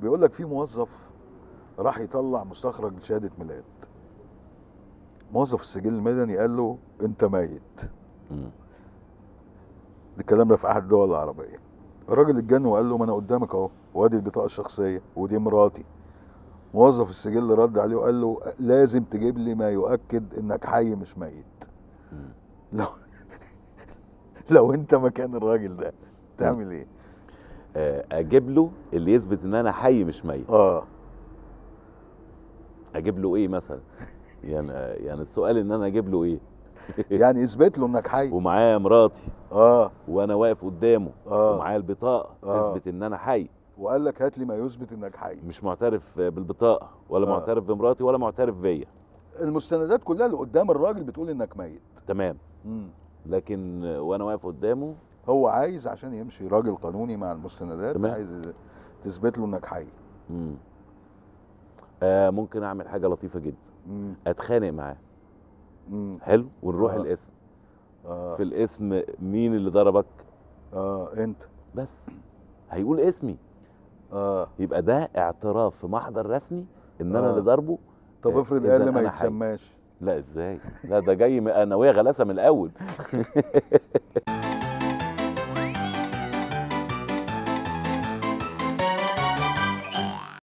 بيقول لك في موظف راح يطلع مستخرج شهاده ميلاد موظف السجل المدني قال له انت ميت الكلام ده في احد الدول العربيه الراجل اتجن وقال له ما انا قدامك اهو وادي البطاقه الشخصيه ودي مراتي موظف السجل رد عليه وقال له لازم تجيب لي ما يؤكد انك حي مش ميت لو لو انت مكان الراجل ده تعمل ايه آه، اجيب له اللي يثبت ان انا حي مش ميت اه اجيب له ايه مثلا يعني يعني السؤال ان انا اجيب له ايه يعني اثبت له انك حي ومعايا مراتي اه وانا واقف قدامه اه ومعايا البطاقه آه. تثبت ان انا حي وقال لك هات لي ما يثبت انك حي مش معترف بالبطاقه ولا آه. معترف بمراتي ولا معترف بيا المستندات كلها اللي قدام الراجل بتقول انك ميت تمام مم. لكن وانا واقف قدامه هو عايز عشان يمشي راجل قانوني مع المستندات تمام. عايز تثبت له انك حي آه ممكن اعمل حاجه لطيفه جدا مم. اتخانق معاه حلو ونروح آه. الاسم آه. في الاسم مين اللي ضربك اه انت بس هيقول اسمي اه يبقى ده اعتراف في محضر رسمي ان آه. انا اللي ضربه طب آه، افرض قال ما يتسماش لا ازاي لا ده جاي انا ويا غلاسه من الاول